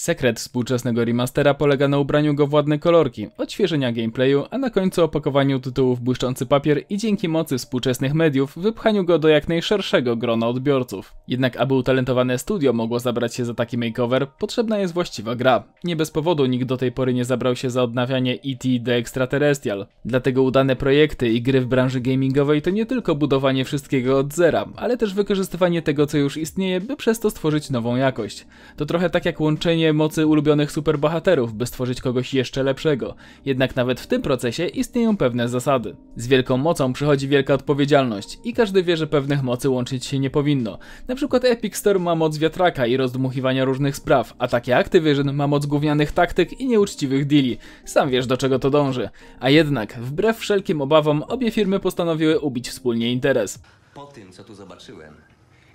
Sekret współczesnego remastera polega na ubraniu go w ładne kolorki, odświeżenia gameplayu, a na końcu opakowaniu tytułu w błyszczący papier i dzięki mocy współczesnych mediów wypchaniu go do jak najszerszego grona odbiorców. Jednak aby utalentowane studio mogło zabrać się za taki makeover, potrzebna jest właściwa gra. Nie bez powodu nikt do tej pory nie zabrał się za odnawianie E.T. The Extraterrestrial. Dlatego udane projekty i gry w branży gamingowej to nie tylko budowanie wszystkiego od zera, ale też wykorzystywanie tego co już istnieje, by przez to stworzyć nową jakość. To trochę tak jak łączenie wykorzystanie mocy ulubionych superbohaterów, by stworzyć kogoś jeszcze lepszego. Jednak nawet w tym procesie istnieją pewne zasady. Z wielką mocą przychodzi wielka odpowiedzialność i każdy wie, że pewnych mocy łączyć się nie powinno. Na przykład Epic Storm ma moc wiatraka i rozdmuchiwania różnych spraw, a takie Activision ma moc gównianych taktyk i nieuczciwych deali. Sam wiesz do czego to dąży. A jednak, wbrew wszelkim obawom, obie firmy postanowiły ubić wspólnie interes. Po tym co tu zobaczyłem,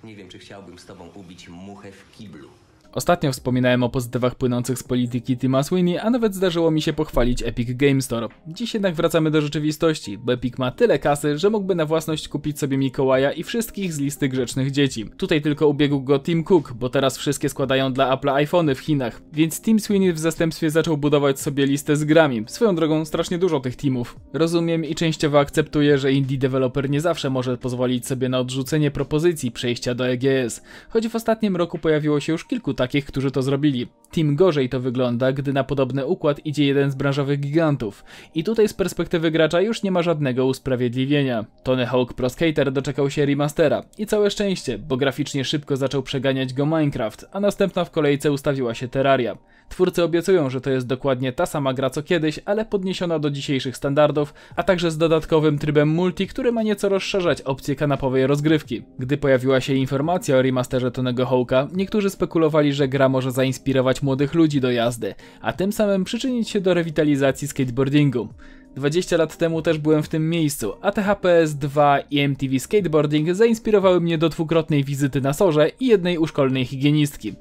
nie wiem czy chciałbym z tobą ubić muchę w kiblu. Ostatnio wspominałem o pozytywach płynących z polityki Tima Sweeney, a nawet zdarzyło mi się pochwalić Epic Game Store. Dziś jednak wracamy do rzeczywistości, bo Epic ma tyle kasy, że mógłby na własność kupić sobie Mikołaja i wszystkich z listy grzecznych dzieci. Tutaj tylko ubiegł go Tim Cook, bo teraz wszystkie składają dla Apple iPhony w Chinach, więc Tim Sweeney w zastępstwie zaczął budować sobie listę z grami. Swoją drogą strasznie dużo tych teamów. Rozumiem i częściowo akceptuję, że indie deweloper nie zawsze może pozwolić sobie na odrzucenie propozycji przejścia do EGS, choć w ostatnim roku pojawiło się już kilku takich takich, którzy to zrobili. Tym gorzej to wygląda, gdy na podobny układ idzie jeden z branżowych gigantów. I tutaj z perspektywy gracza już nie ma żadnego usprawiedliwienia. Tony Hawk Pro Skater doczekał się remastera. I całe szczęście, bo graficznie szybko zaczął przeganiać go Minecraft, a następna w kolejce ustawiła się Terraria. Twórcy obiecują, że to jest dokładnie ta sama gra co kiedyś, ale podniesiona do dzisiejszych standardów, a także z dodatkowym trybem multi, który ma nieco rozszerzać opcje kanapowej rozgrywki. Gdy pojawiła się informacja o remasterze Tonego Hawka, niektórzy spekulowali, że gra może zainspirować młodych ludzi do jazdy, a tym samym przyczynić się do rewitalizacji skateboardingu. 20 lat temu też byłem w tym miejscu, a THPS 2 i MTV Skateboarding zainspirowały mnie do dwukrotnej wizyty na Sorze i jednej u szkolnej higienistki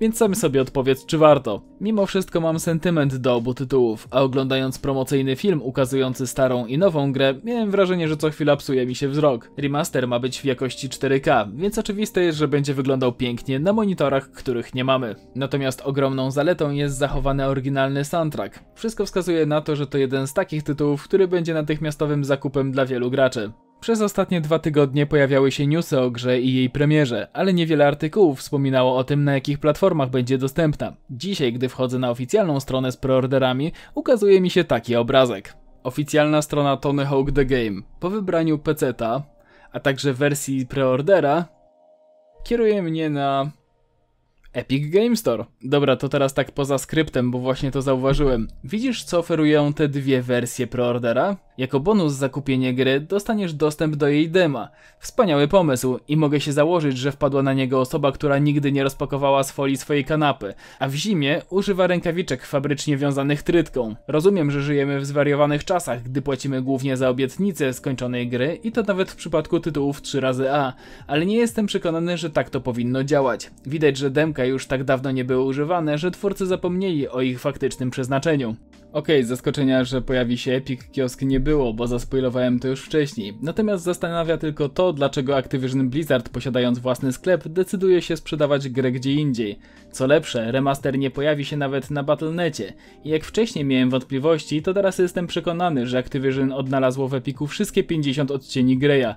więc sami sobie odpowiedz, czy warto. Mimo wszystko mam sentyment do obu tytułów, a oglądając promocyjny film ukazujący starą i nową grę, miałem wrażenie, że co chwila psuje mi się wzrok. Remaster ma być w jakości 4K, więc oczywiste jest, że będzie wyglądał pięknie na monitorach, których nie mamy. Natomiast ogromną zaletą jest zachowany oryginalny soundtrack. Wszystko wskazuje na to, że to jeden z takich tytułów, który będzie natychmiastowym zakupem dla wielu graczy. Przez ostatnie dwa tygodnie pojawiały się newsy o grze i jej premierze, ale niewiele artykułów wspominało o tym, na jakich platformach będzie dostępna. Dzisiaj, gdy wchodzę na oficjalną stronę z preorderami, ukazuje mi się taki obrazek. Oficjalna strona Tony Hawk The Game. Po wybraniu pc a a także wersji preordera, kieruje mnie na Epic Game Store. Dobra, to teraz tak poza skryptem, bo właśnie to zauważyłem. Widzisz, co oferują te dwie wersje preordera? Jako bonus za kupienie gry dostaniesz dostęp do jej dema. Wspaniały pomysł i mogę się założyć, że wpadła na niego osoba, która nigdy nie rozpakowała z folii swojej kanapy, a w zimie używa rękawiczek fabrycznie wiązanych trytką. Rozumiem, że żyjemy w zwariowanych czasach, gdy płacimy głównie za obietnicę skończonej gry i to nawet w przypadku tytułów 3 razy A, ale nie jestem przekonany, że tak to powinno działać. Widać, że demka już tak dawno nie były używane, że twórcy zapomnieli o ich faktycznym przeznaczeniu. Okej, okay, zaskoczenia, że pojawi się Epic Kiosk nie było, bo zaspoilowałem to już wcześniej. Natomiast zastanawia tylko to, dlaczego Activision Blizzard, posiadając własny sklep, decyduje się sprzedawać grę gdzie indziej. Co lepsze, remaster nie pojawi się nawet na Battle.necie. I jak wcześniej miałem wątpliwości, to teraz jestem przekonany, że Activision odnalazło w Epiku wszystkie 50 odcieni Greya.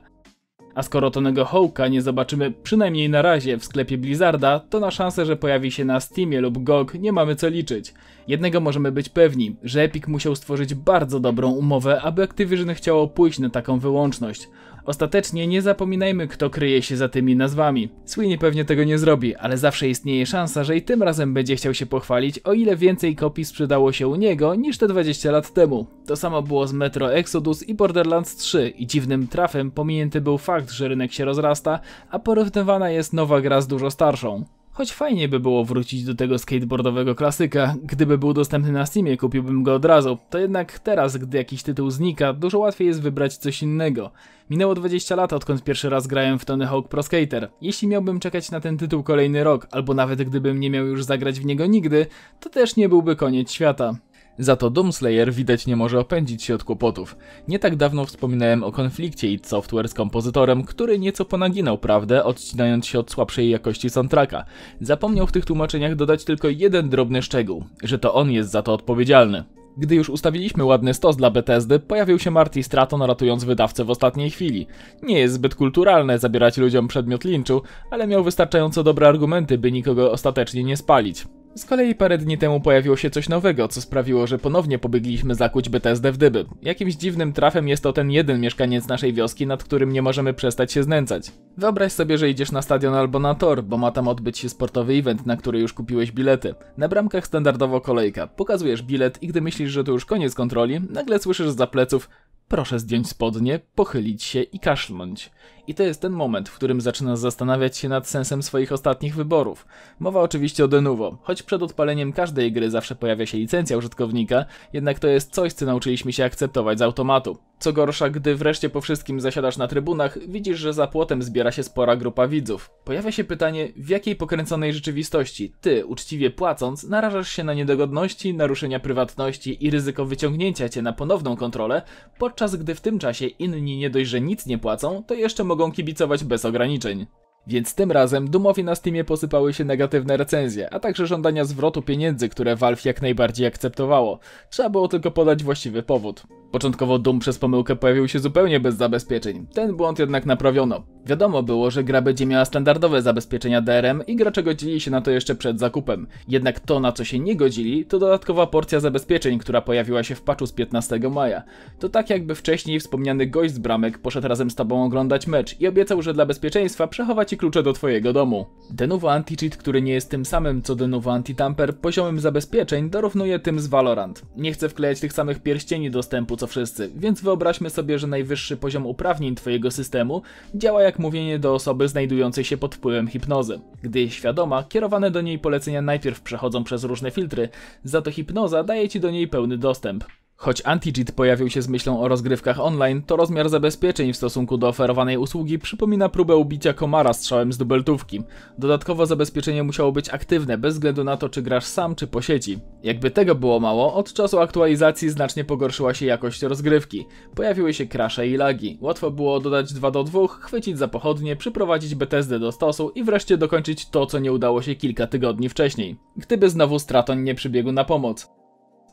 A skoro Tonego Hołka nie zobaczymy przynajmniej na razie w sklepie Blizzarda, to na szansę, że pojawi się na Steamie lub GOG nie mamy co liczyć. Jednego możemy być pewni, że Epic musiał stworzyć bardzo dobrą umowę, aby Activision chciało pójść na taką wyłączność. Ostatecznie nie zapominajmy, kto kryje się za tymi nazwami. Sweeney pewnie tego nie zrobi, ale zawsze istnieje szansa, że i tym razem będzie chciał się pochwalić, o ile więcej kopii sprzedało się u niego niż te 20 lat temu. To samo było z Metro Exodus i Borderlands 3 i dziwnym trafem pominięty był fakt, że rynek się rozrasta, a porównywana jest nowa gra z dużo starszą. Choć fajnie by było wrócić do tego skateboardowego klasyka, gdyby był dostępny na Steamie kupiłbym go od razu, to jednak teraz, gdy jakiś tytuł znika, dużo łatwiej jest wybrać coś innego. Minęło 20 lat odkąd pierwszy raz grałem w Tony Hawk Pro Skater. Jeśli miałbym czekać na ten tytuł kolejny rok, albo nawet gdybym nie miał już zagrać w niego nigdy, to też nie byłby koniec świata. Za to Doomslayer widać nie może opędzić się od kłopotów. Nie tak dawno wspominałem o konflikcie id Software z kompozytorem, który nieco ponaginał prawdę, odcinając się od słabszej jakości soundtracka. Zapomniał w tych tłumaczeniach dodać tylko jeden drobny szczegół, że to on jest za to odpowiedzialny. Gdy już ustawiliśmy ładny stos dla Bethesdy, pojawił się Marty Stratton ratując wydawcę w ostatniej chwili. Nie jest zbyt kulturalne zabierać ludziom przedmiot linczu, ale miał wystarczająco dobre argumenty, by nikogo ostatecznie nie spalić. Z kolei parę dni temu pojawiło się coś nowego, co sprawiło, że ponownie pobiegliśmy zakuć BTSD w dyby. Jakimś dziwnym trafem jest to ten jeden mieszkaniec naszej wioski, nad którym nie możemy przestać się znęcać. Wyobraź sobie, że idziesz na stadion albo na tor, bo ma tam odbyć się sportowy event, na który już kupiłeś bilety. Na bramkach standardowo kolejka. Pokazujesz bilet i gdy myślisz, że to już koniec kontroli, nagle słyszysz za pleców Proszę zdjąć spodnie, pochylić się i kaszlnąć. I to jest ten moment, w którym zaczyna zastanawiać się nad sensem swoich ostatnich wyborów. Mowa oczywiście o Denuvo, choć przed odpaleniem każdej gry zawsze pojawia się licencja użytkownika, jednak to jest coś, co nauczyliśmy się akceptować z automatu. Co gorsza, gdy wreszcie po wszystkim zasiadasz na trybunach, widzisz, że za płotem zbiera się spora grupa widzów. Pojawia się pytanie, w jakiej pokręconej rzeczywistości ty, uczciwie płacąc, narażasz się na niedogodności, naruszenia prywatności i ryzyko wyciągnięcia cię na ponowną kontrolę, podczas gdy w tym czasie inni nie dość, że nic nie płacą, to jeszcze mogą kibicować bez ograniczeń. Więc tym razem Dumowi na Steamie posypały się negatywne recenzje, a także żądania zwrotu pieniędzy, które Valve jak najbardziej akceptowało. Trzeba było tylko podać właściwy powód. Początkowo Doom przez pomyłkę pojawił się zupełnie bez zabezpieczeń. Ten błąd jednak naprawiono. Wiadomo było, że gra będzie miała standardowe zabezpieczenia DRM i gracze godzili się na to jeszcze przed zakupem. Jednak to, na co się nie godzili, to dodatkowa porcja zabezpieczeń, która pojawiła się w patchu z 15 maja. To tak jakby wcześniej wspomniany gość z bramek poszedł razem z tobą oglądać mecz i obiecał, że dla bezpieczeństwa przechowa ci klucze do twojego domu. Denuvo Anti-Cheat, który nie jest tym samym co Denuvo Anti-Tamper, poziomem zabezpieczeń dorównuje tym z Valorant. Nie chcę wklejać tych samych pierścieni dostępu, co wszyscy, więc wyobraźmy sobie, że najwyższy poziom uprawnień twojego systemu działa jak mówienie do osoby znajdującej się pod wpływem hipnozy. Gdy jest świadoma, kierowane do niej polecenia najpierw przechodzą przez różne filtry, za to hipnoza daje ci do niej pełny dostęp. Choć anti-cheat pojawił się z myślą o rozgrywkach online, to rozmiar zabezpieczeń w stosunku do oferowanej usługi przypomina próbę ubicia komara strzałem z dubeltówki. Dodatkowo zabezpieczenie musiało być aktywne, bez względu na to czy grasz sam czy po sieci. Jakby tego było mało, od czasu aktualizacji znacznie pogorszyła się jakość rozgrywki. Pojawiły się krasze i lagi. Łatwo było dodać 2 do 2, chwycić za pochodnie, przyprowadzić BTSD do stosu i wreszcie dokończyć to, co nie udało się kilka tygodni wcześniej. Gdyby znowu Straton nie przybiegł na pomoc.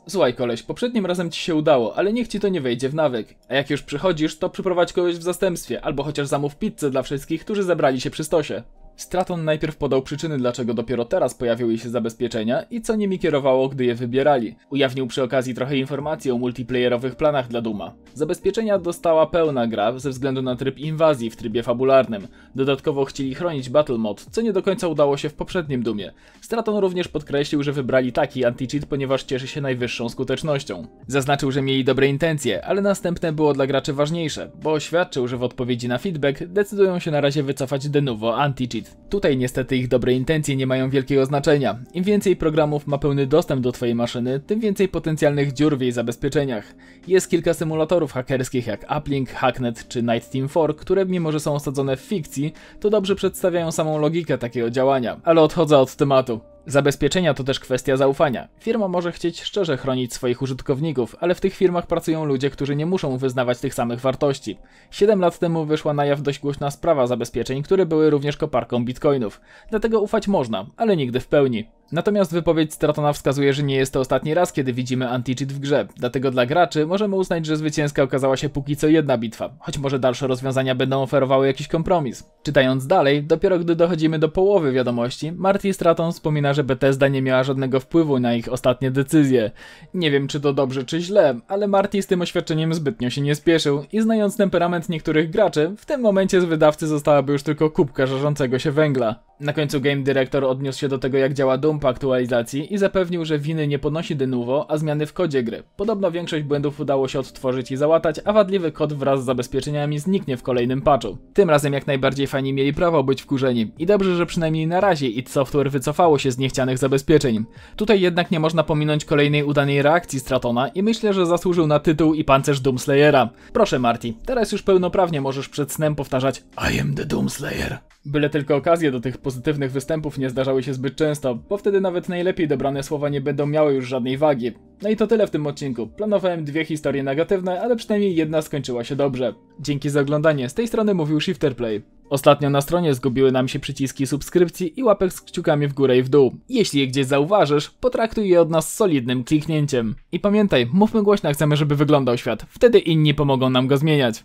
Słuchaj koleś, poprzednim razem ci się udało, ale niech ci to nie wejdzie w nawyk. A jak już przychodzisz, to przyprowadź kogoś w zastępstwie, albo chociaż zamów pizzę dla wszystkich, którzy zebrali się przy stosie. Straton najpierw podał przyczyny, dlaczego dopiero teraz pojawiły się zabezpieczenia i co nimi kierowało, gdy je wybierali. Ujawnił przy okazji trochę informacji o multiplayerowych planach dla Duma. Zabezpieczenia dostała pełna gra ze względu na tryb inwazji w trybie fabularnym. Dodatkowo chcieli chronić Battle Mod, co nie do końca udało się w poprzednim Dumie. Straton również podkreślił, że wybrali taki anti-cheat, ponieważ cieszy się najwyższą skutecznością. Zaznaczył, że mieli dobre intencje, ale następne było dla graczy ważniejsze, bo oświadczył, że w odpowiedzi na feedback decydują się na razie wycofać de novo anti-cheat. Tutaj niestety ich dobre intencje nie mają wielkiego znaczenia. Im więcej programów ma pełny dostęp do Twojej maszyny, tym więcej potencjalnych dziur w jej zabezpieczeniach. Jest kilka symulatorów hakerskich jak Uplink, Hacknet czy Night Team 4, które mimo że są osadzone w fikcji, to dobrze przedstawiają samą logikę takiego działania. Ale odchodzę od tematu. Zabezpieczenia to też kwestia zaufania. Firma może chcieć szczerze chronić swoich użytkowników, ale w tych firmach pracują ludzie, którzy nie muszą wyznawać tych samych wartości. 7 lat temu wyszła na jaw dość głośna sprawa zabezpieczeń, które były również koparką bitcoinów. Dlatego ufać można, ale nigdy w pełni. Natomiast wypowiedź Stratona wskazuje, że nie jest to ostatni raz, kiedy widzimy anti-cheat w grze, dlatego dla graczy możemy uznać, że zwycięska okazała się póki co jedna bitwa, choć może dalsze rozwiązania będą oferowały jakiś kompromis. Czytając dalej, dopiero gdy dochodzimy do połowy wiadomości, Marty Straton wspomina, że Bethesda nie miała żadnego wpływu na ich ostatnie decyzje. Nie wiem czy to dobrze czy źle, ale Marty z tym oświadczeniem zbytnio się nie spieszył i znając temperament niektórych graczy, w tym momencie z wydawcy zostałaby już tylko kubka żarzącego się węgla. Na końcu Game Director odniósł się do tego, jak działa Doom po aktualizacji i zapewnił, że winy nie ponosi Denuvo, a zmiany w kodzie gry. Podobno większość błędów udało się odtworzyć i załatać, a wadliwy kod wraz z zabezpieczeniami zniknie w kolejnym patchu. Tym razem jak najbardziej fani mieli prawo być wkurzeni i dobrze, że przynajmniej na razie id Software wycofało się z niechcianych zabezpieczeń. Tutaj jednak nie można pominąć kolejnej udanej reakcji Stratona i myślę, że zasłużył na tytuł i pancerz Doomslayera. Proszę Marty, teraz już pełnoprawnie możesz przed snem powtarzać I am the Doomslayer. Byle tylko okazje do tych pozytywnych występów nie zdarzały się zbyt często, bo wtedy nawet najlepiej dobrane słowa nie będą miały już żadnej wagi. No i to tyle w tym odcinku. Planowałem dwie historie negatywne, ale przynajmniej jedna skończyła się dobrze. Dzięki za oglądanie, z tej strony mówił Shifterplay. Ostatnio na stronie zgubiły nam się przyciski subskrypcji i łapek z kciukami w górę i w dół. Jeśli je gdzieś zauważysz, potraktuj je od nas solidnym kliknięciem. I pamiętaj, mówmy głośno, chcemy, żeby wyglądał świat. Wtedy inni pomogą nam go zmieniać.